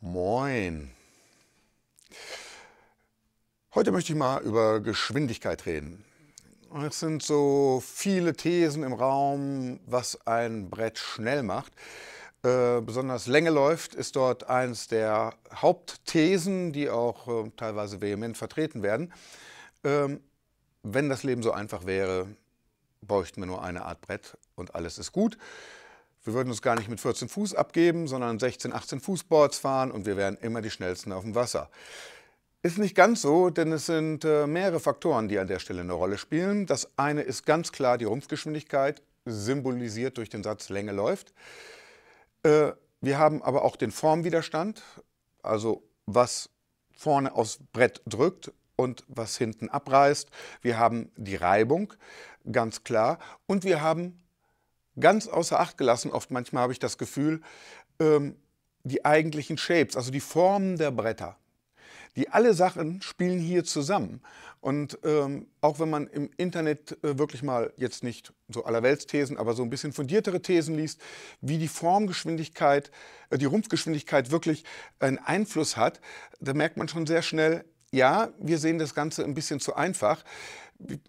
Moin. Heute möchte ich mal über Geschwindigkeit reden. Es sind so viele Thesen im Raum, was ein Brett schnell macht. Äh, besonders Länge läuft, ist dort eines der Hauptthesen, die auch äh, teilweise vehement vertreten werden. Ähm, wenn das Leben so einfach wäre, bräuchten wir nur eine Art Brett und alles ist gut. Wir würden uns gar nicht mit 14 Fuß abgeben, sondern 16, 18 Fuß Boards fahren und wir wären immer die schnellsten auf dem Wasser. Ist nicht ganz so, denn es sind äh, mehrere Faktoren, die an der Stelle eine Rolle spielen. Das eine ist ganz klar die Rumpfgeschwindigkeit, symbolisiert durch den Satz Länge läuft. Äh, wir haben aber auch den Formwiderstand, also was vorne aufs Brett drückt und was hinten abreißt. Wir haben die Reibung, ganz klar. Und wir haben ganz außer Acht gelassen. Oft manchmal habe ich das Gefühl, ähm, die eigentlichen Shapes, also die Formen der Bretter. Die alle Sachen spielen hier zusammen. Und ähm, auch wenn man im Internet äh, wirklich mal jetzt nicht so allerweltsthesen, aber so ein bisschen fundiertere Thesen liest, wie die Formgeschwindigkeit, äh, die Rumpfgeschwindigkeit wirklich einen Einfluss hat, da merkt man schon sehr schnell, ja, wir sehen das Ganze ein bisschen zu einfach.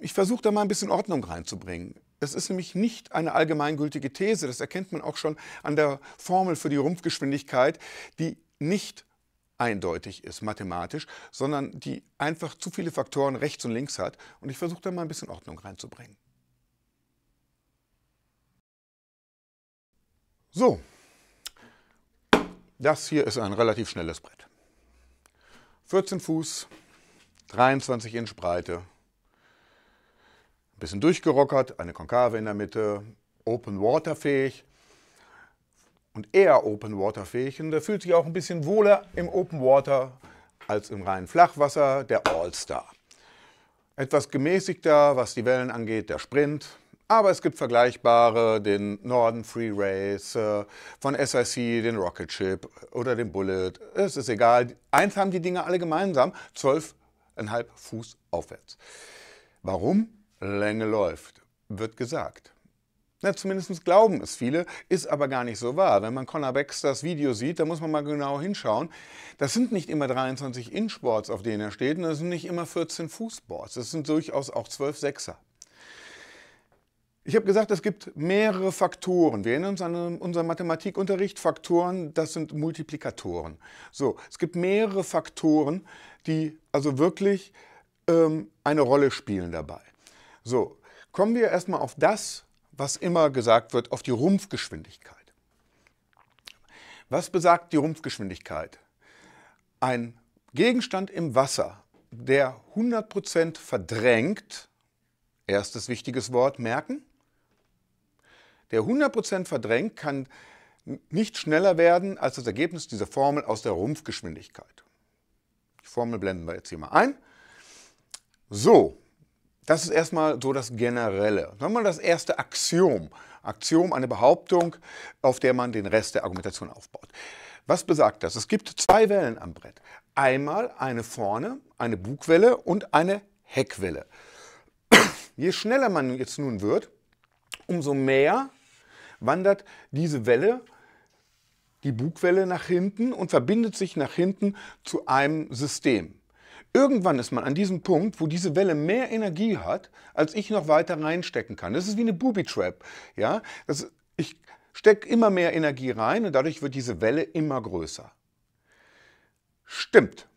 Ich versuche da mal ein bisschen Ordnung reinzubringen. Das ist nämlich nicht eine allgemeingültige These. Das erkennt man auch schon an der Formel für die Rumpfgeschwindigkeit, die nicht eindeutig ist mathematisch, sondern die einfach zu viele Faktoren rechts und links hat. Und ich versuche da mal ein bisschen Ordnung reinzubringen. So, das hier ist ein relativ schnelles Brett. 14 Fuß, 23 Inch Breite, bisschen durchgerockert, eine Konkave in der Mitte, Open Water fähig und eher Open Water fähig. Und der fühlt sich auch ein bisschen wohler im Open Water als im reinen Flachwasser, der All-Star. Etwas gemäßigter, was die Wellen angeht, der Sprint. Aber es gibt vergleichbare, den Norden Free Race, äh, von SIC, den Rocket Ship oder den Bullet. Es ist egal. Eins haben die Dinge alle gemeinsam, 12,5 Fuß aufwärts. Warum? Länge läuft, wird gesagt. Na, zumindest glauben es viele, ist aber gar nicht so wahr. Wenn man Connor Baxters Video sieht, da muss man mal genau hinschauen. Das sind nicht immer 23 Inch-Boards, auf denen er steht, und das sind nicht immer 14 Fuß-Boards. Das sind durchaus auch 12 Sechser. Ich habe gesagt, es gibt mehrere Faktoren. Wir erinnern uns an unseren Mathematikunterricht. Faktoren, das sind Multiplikatoren. So, es gibt mehrere Faktoren, die also wirklich ähm, eine Rolle spielen dabei. So, kommen wir erstmal auf das, was immer gesagt wird, auf die Rumpfgeschwindigkeit. Was besagt die Rumpfgeschwindigkeit? Ein Gegenstand im Wasser, der 100% verdrängt, erstes wichtiges Wort merken, der 100% verdrängt, kann nicht schneller werden als das Ergebnis dieser Formel aus der Rumpfgeschwindigkeit. Die Formel blenden wir jetzt hier mal ein. So, das ist erstmal so das Generelle. Dann mal das erste Axiom. Axiom, eine Behauptung, auf der man den Rest der Argumentation aufbaut. Was besagt das? Es gibt zwei Wellen am Brett. Einmal eine vorne, eine Bugwelle und eine Heckwelle. Je schneller man jetzt nun wird, umso mehr wandert diese Welle, die Bugwelle nach hinten und verbindet sich nach hinten zu einem System. Irgendwann ist man an diesem Punkt, wo diese Welle mehr Energie hat, als ich noch weiter reinstecken kann. Das ist wie eine Booby Trap. Ja? Das, ich stecke immer mehr Energie rein und dadurch wird diese Welle immer größer. Stimmt.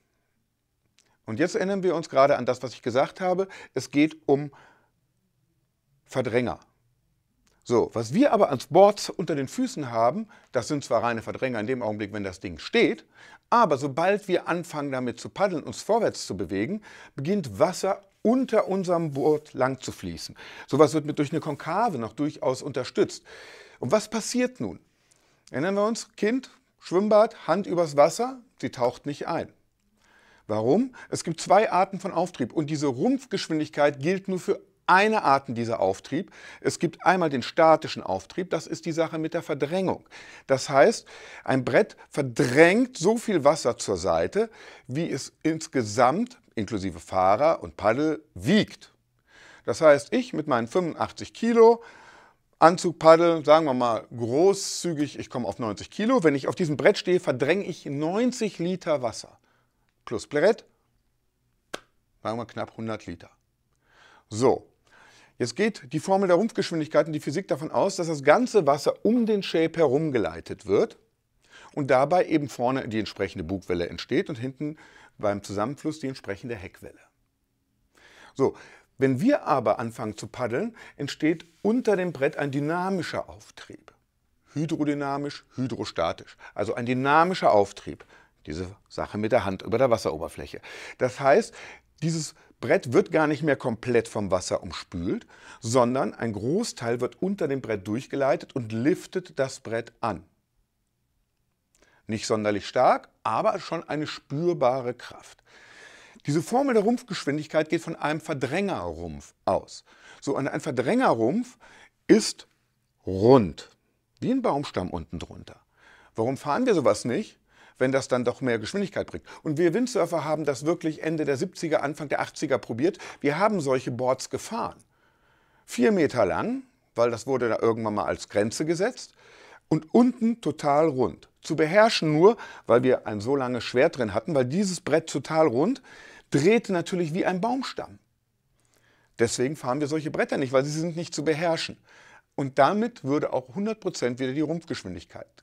Und jetzt erinnern wir uns gerade an das, was ich gesagt habe. Es geht um Verdränger. So, was wir aber ans Board unter den Füßen haben, das sind zwar reine Verdränger in dem Augenblick, wenn das Ding steht, aber sobald wir anfangen damit zu paddeln, uns vorwärts zu bewegen, beginnt Wasser unter unserem Board lang zu fließen. Sowas wird mit durch eine Konkave noch durchaus unterstützt. Und was passiert nun? Erinnern wir uns, Kind, Schwimmbad, Hand übers Wasser, sie taucht nicht ein. Warum? Es gibt zwei Arten von Auftrieb und diese Rumpfgeschwindigkeit gilt nur für eine Art dieser Auftrieb. Es gibt einmal den statischen Auftrieb, das ist die Sache mit der Verdrängung. Das heißt, ein Brett verdrängt so viel Wasser zur Seite, wie es insgesamt, inklusive Fahrer und Paddel, wiegt. Das heißt, ich mit meinen 85 Kilo, Anzug, Paddel, sagen wir mal großzügig, ich komme auf 90 Kilo. Wenn ich auf diesem Brett stehe, verdränge ich 90 Liter Wasser. Plus Brett, sagen wir knapp 100 Liter. So, Jetzt geht die Formel der Rumpfgeschwindigkeiten, die Physik davon aus, dass das ganze Wasser um den Shape herumgeleitet wird und dabei eben vorne die entsprechende Bugwelle entsteht und hinten beim Zusammenfluss die entsprechende Heckwelle. So, wenn wir aber anfangen zu paddeln, entsteht unter dem Brett ein dynamischer Auftrieb. Hydrodynamisch, hydrostatisch, also ein dynamischer Auftrieb. Diese Sache mit der Hand über der Wasseroberfläche. Das heißt, dieses Brett wird gar nicht mehr komplett vom Wasser umspült, sondern ein Großteil wird unter dem Brett durchgeleitet und liftet das Brett an. Nicht sonderlich stark, aber schon eine spürbare Kraft. Diese Formel der Rumpfgeschwindigkeit geht von einem Verdrängerrumpf aus. So ein Verdrängerrumpf ist rund, wie ein Baumstamm unten drunter. Warum fahren wir sowas nicht? wenn das dann doch mehr Geschwindigkeit bringt. Und wir Windsurfer haben das wirklich Ende der 70er, Anfang der 80er probiert. Wir haben solche Boards gefahren. Vier Meter lang, weil das wurde da irgendwann mal als Grenze gesetzt. Und unten total rund. Zu beherrschen nur, weil wir ein so langes Schwert drin hatten, weil dieses Brett total rund drehte natürlich wie ein Baumstamm. Deswegen fahren wir solche Bretter nicht, weil sie sind nicht zu beherrschen. Und damit würde auch 100% wieder die Rumpfgeschwindigkeit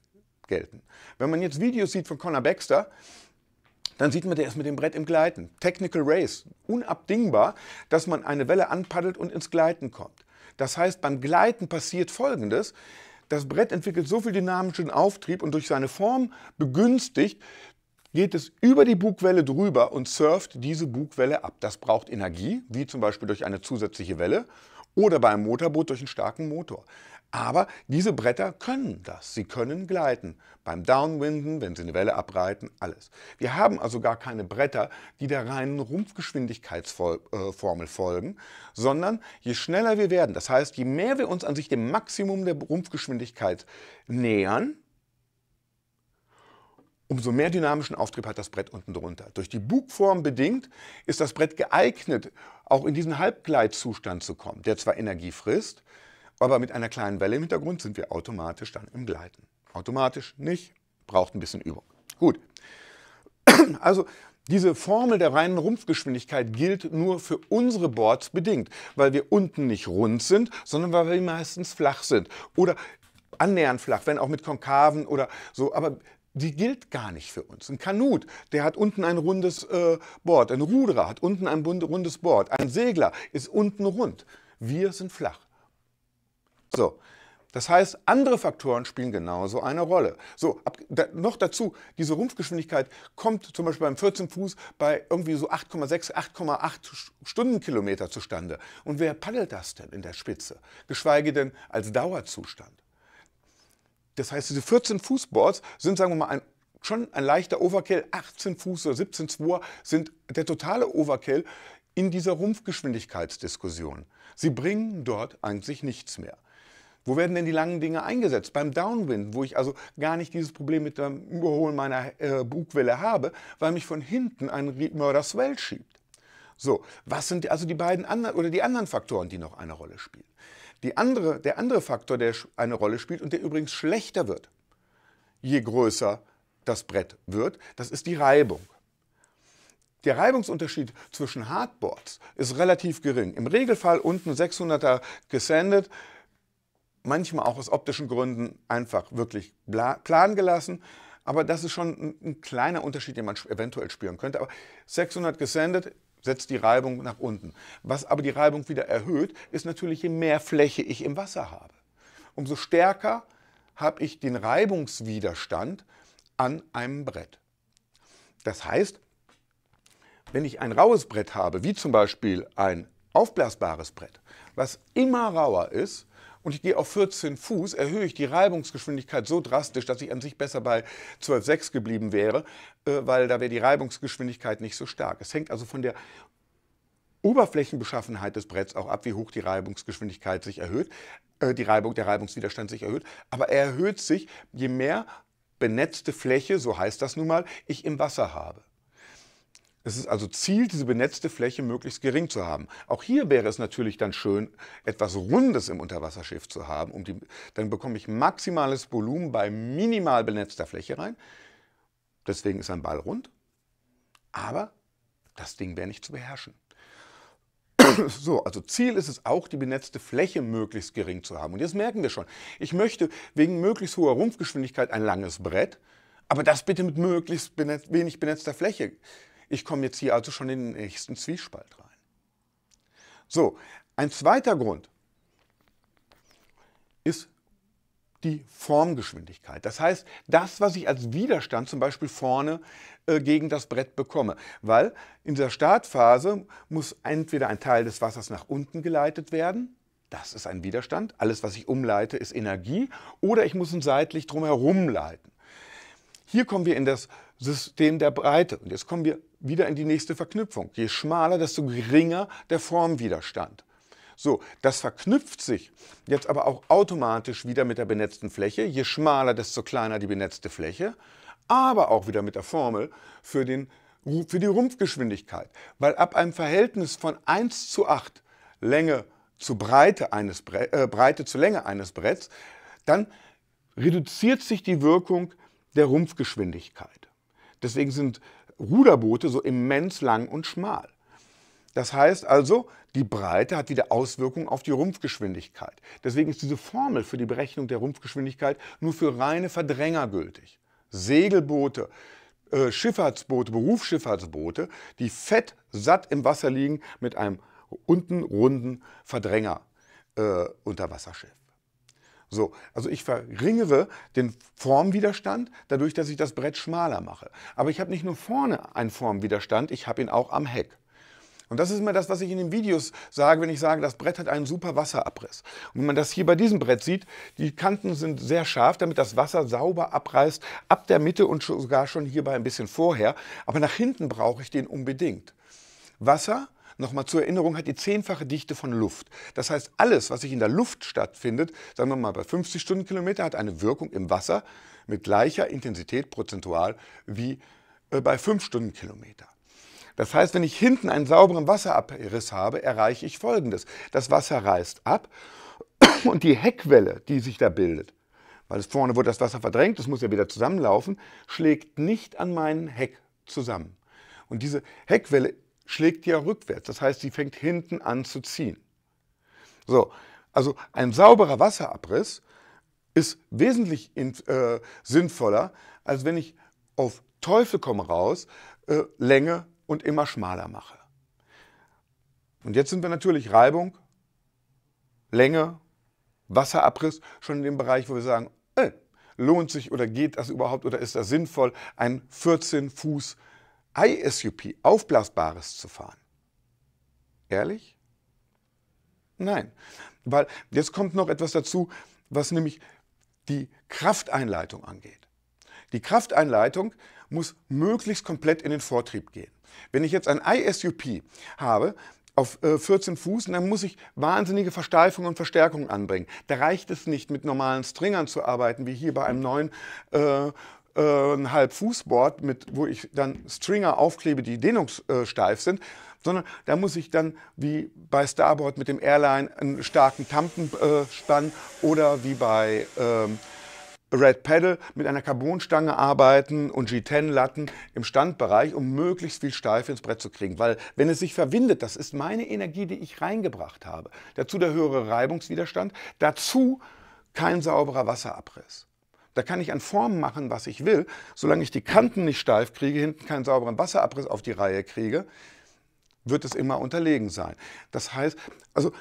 gelten. Wenn man jetzt Videos sieht von Conor Baxter, dann sieht man, der ist mit dem Brett im Gleiten. Technical Race, unabdingbar, dass man eine Welle anpaddelt und ins Gleiten kommt. Das heißt, beim Gleiten passiert Folgendes. Das Brett entwickelt so viel dynamischen Auftrieb und durch seine Form begünstigt, geht es über die Bugwelle drüber und surft diese Bugwelle ab. Das braucht Energie, wie zum Beispiel durch eine zusätzliche Welle oder beim Motorboot durch einen starken Motor. Aber diese Bretter können das. Sie können gleiten. Beim Downwinden, wenn sie eine Welle abreiten, alles. Wir haben also gar keine Bretter, die der reinen Rumpfgeschwindigkeitsformel folgen, sondern je schneller wir werden, das heißt, je mehr wir uns an sich dem Maximum der Rumpfgeschwindigkeit nähern, umso mehr dynamischen Auftrieb hat das Brett unten drunter. Durch die Bugform bedingt ist das Brett geeignet, auch in diesen Halbgleitzustand zu kommen, der zwar Energie frisst, aber mit einer kleinen Welle im Hintergrund sind wir automatisch dann im Gleiten. Automatisch nicht, braucht ein bisschen Übung. Gut. Also diese Formel der reinen Rumpfgeschwindigkeit gilt nur für unsere Boards bedingt, weil wir unten nicht rund sind, sondern weil wir meistens flach sind oder annähernd flach, wenn auch mit konkaven oder so. Aber die gilt gar nicht für uns. Ein Kanut, der hat unten ein rundes äh, Board. Ein Ruderer hat unten ein rundes Board. Ein Segler ist unten rund. Wir sind flach. So, das heißt, andere Faktoren spielen genauso eine Rolle. So, ab, da, noch dazu, diese Rumpfgeschwindigkeit kommt zum Beispiel beim 14 Fuß bei irgendwie so 8,6, 8,8 Stundenkilometer zustande. Und wer paddelt das denn in der Spitze? Geschweige denn als Dauerzustand. Das heißt, diese 14 Fußboards sind, sagen wir mal, ein, schon ein leichter Overkill. 18 Fuß oder 17 Zwoer sind der totale Overkill in dieser Rumpfgeschwindigkeitsdiskussion. Sie bringen dort eigentlich nichts mehr. Wo werden denn die langen Dinge eingesetzt? Beim Downwind, wo ich also gar nicht dieses Problem mit dem Überholen meiner äh, Bugwelle habe, weil mich von hinten ein Mörder Swell schiebt. So, was sind also die beiden anderen oder die anderen Faktoren, die noch eine Rolle spielen? Die andere, der andere Faktor, der eine Rolle spielt und der übrigens schlechter wird, je größer das Brett wird, das ist die Reibung. Der Reibungsunterschied zwischen Hardboards ist relativ gering. Im Regelfall unten 600er gesendet, manchmal auch aus optischen Gründen einfach wirklich plan gelassen. Aber das ist schon ein, kleiner Unterschied, den man eventuell spüren könnte. Aber 600 gesendet setzt die Reibung nach unten. Was aber die Reibung wieder erhöht, ist natürlich, je mehr Fläche ich im Wasser habe. Umso stärker habe ich den Reibungswiderstand an einem Brett. Das heißt, wenn ich ein raues Brett habe, wie zum Beispiel ein aufblasbares Brett, was immer rauer ist, und ich gehe auf 14 Fuß, erhöhe ich die Reibungsgeschwindigkeit so drastisch, dass ich an sich besser bei 12,6 geblieben wäre, äh, weil da wäre die Reibungsgeschwindigkeit nicht so stark. Es hängt also von der Oberflächenbeschaffenheit des Bretts auch ab, wie hoch die Reibungsgeschwindigkeit sich erhöht, äh, die Reibung, der Reibungswiderstand sich erhöht. Aber er erhöht sich, je mehr benetzte Fläche, so heißt das nun mal, ich im Wasser habe. Es ist also Ziel, diese benetzte Fläche möglichst gering zu haben. Auch hier wäre es natürlich dann schön, etwas Rundes im Unterwasserschiff zu haben. Um die, dann bekomme ich maximales Volumen bei minimal benetzter Fläche rein. Deswegen ist ein Ball rund. Aber das Ding wäre nicht zu beherrschen. So, also Ziel ist es auch, die benetzte Fläche möglichst gering zu haben. Und jetzt merken wir schon, ich möchte wegen möglichst hoher Rumpfgeschwindigkeit ein langes Brett, aber das bitte mit möglichst wenig benetzter Fläche. Ich komme jetzt hier also schon in den nächsten Zwiespalt rein. So, ein zweiter Grund ist die Formgeschwindigkeit. Das heißt, das, was ich als Widerstand zum Beispiel vorne äh, gegen das Brett bekomme. Weil in der Startphase muss entweder ein Teil des Wassers nach unten geleitet werden, das ist ein Widerstand, alles, was ich umleite, ist Energie, oder ich muss ihn seitlich drumherum leiten. Hier kommen wir in das System der Breite und jetzt kommen wir wieder in die nächste Verknüpfung. Je schmaler, desto geringer der Formwiderstand. So, das verknüpft sich jetzt aber auch automatisch wieder mit der benetzten Fläche. Je schmaler, desto kleiner die benetzte Fläche. Aber auch wieder mit der Formel für, den, für die Rumpfgeschwindigkeit. Weil ab einem Verhältnis von 1 zu 8 Länge zu Breite, eines Bre äh, Breite zu Länge eines Bretts, dann reduziert sich die Wirkung der Rumpfgeschwindigkeit. Deswegen sind Ruderboote so immens lang und schmal. Das heißt also, die Breite hat wieder Auswirkungen auf die Rumpfgeschwindigkeit. Deswegen ist diese Formel für die Berechnung der Rumpfgeschwindigkeit nur für reine Verdränger gültig. Segelboote, äh, Schifffahrtsboote, Berufsschifffahrtsboote, die fett satt im Wasser liegen mit einem unten runden Verdränger äh, Wasserschiff. So, also ich verringere den Formwiderstand dadurch, dass ich das Brett schmaler mache. Aber ich habe nicht nur vorne einen Formwiderstand, ich habe ihn auch am Heck. Und das ist immer das, was ich in den Videos sage, wenn ich sage, das Brett hat einen super Wasserabriss. Und wenn man das hier bei diesem Brett sieht, die Kanten sind sehr scharf, damit das Wasser sauber abreißt, ab der Mitte und sogar schon hierbei ein bisschen vorher. Aber nach hinten brauche ich den unbedingt. Wasser Nochmal zur Erinnerung, hat die zehnfache Dichte von Luft. Das heißt, alles, was sich in der Luft stattfindet, sagen wir mal bei 50 Stundenkilometer, hat eine Wirkung im Wasser mit gleicher Intensität prozentual wie äh, bei 5 Stundenkilometer. Das heißt, wenn ich hinten einen sauberen Wasserabriss habe, erreiche ich Folgendes. Das Wasser reißt ab und die Heckwelle, die sich da bildet, weil es vorne wurde das Wasser verdrängt, es muss ja wieder zusammenlaufen, schlägt nicht an meinen Heck zusammen. Und diese Heckwelle schlägt ja rückwärts. Das heißt, sie fängt hinten an zu ziehen. So, also ein sauberer Wasserabriss ist wesentlich in, äh, sinnvoller, als wenn ich auf Teufel komm raus äh, Länge und immer schmaler mache. Und jetzt sind wir natürlich Reibung, Länge, Wasserabriss schon in dem Bereich, wo wir sagen, äh, lohnt sich oder geht das überhaupt oder ist das sinnvoll, ein 14 Fuß ISUP, Aufblasbares zu fahren. Ehrlich? Nein, weil jetzt kommt noch etwas dazu, was nämlich die Krafteinleitung angeht. Die Krafteinleitung muss möglichst komplett in den Vortrieb gehen. Wenn ich jetzt ein ISUP habe auf 14 äh, Fuß, dann muss ich wahnsinnige Versteifungen und Verstärkungen anbringen. Da reicht es nicht, mit normalen Stringern zu arbeiten, wie hier bei einem neuen äh, äh, ein Halbfußboard, mit, wo ich dann Stringer aufklebe, die dehnungssteif sind, sondern da muss ich dann wie bei Starboard mit dem Airline einen starken Tampen äh, spannen oder wie bei ähm, Red Pedal mit einer Carbonstange arbeiten und G10-Latten im Standbereich, um möglichst viel Steif ins Brett zu kriegen. Weil wenn es sich verwindet, das ist meine Energie, die ich reingebracht habe. Dazu der höhere Reibungswiderstand, dazu kein sauberer Wasserabriss. Da kann ich an Formen machen, was ich will. Solange ich die Kanten nicht steif kriege, hinten keinen sauberen Wasserabriss auf die Reihe kriege, wird es immer unterlegen sein. Das heißt, also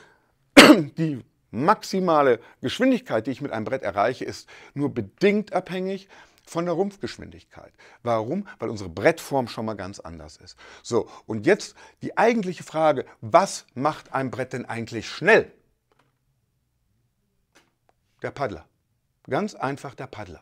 die maximale Geschwindigkeit, die ich mit einem Brett erreiche, ist nur bedingt abhängig von der Rumpfgeschwindigkeit. Warum? Weil unsere Brettform schon mal ganz anders ist. So, und jetzt die eigentliche Frage, was macht ein Brett denn eigentlich schnell? Der Paddler. Ganz einfach der Paddler.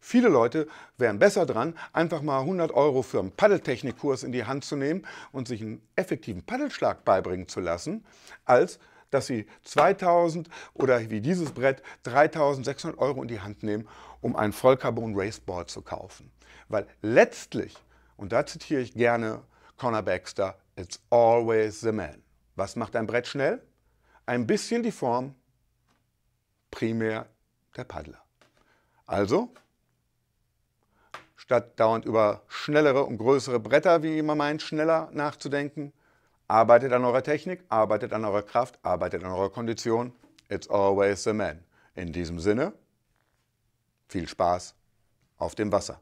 Viele Leute wären besser dran, einfach mal 100 Euro für einen Paddeltechnikkurs in die Hand zu nehmen und sich einen effektiven Paddelschlag beibringen zu lassen, als dass sie 2000 oder wie dieses Brett 3600 Euro in die Hand nehmen, um ein Vollcarbon Raceboard zu kaufen. Weil letztlich, und da zitiere ich gerne Connor Baxter, it's always the man. Was macht ein Brett schnell? Ein bisschen die Form, primär der Paddler. Also, statt dauernd über schnellere und größere Bretter, wie man meint, schneller nachzudenken, arbeitet an eurer Technik, arbeitet an eurer Kraft, arbeitet an eurer Kondition. It's always the man. In diesem Sinne, viel Spaß auf dem Wasser.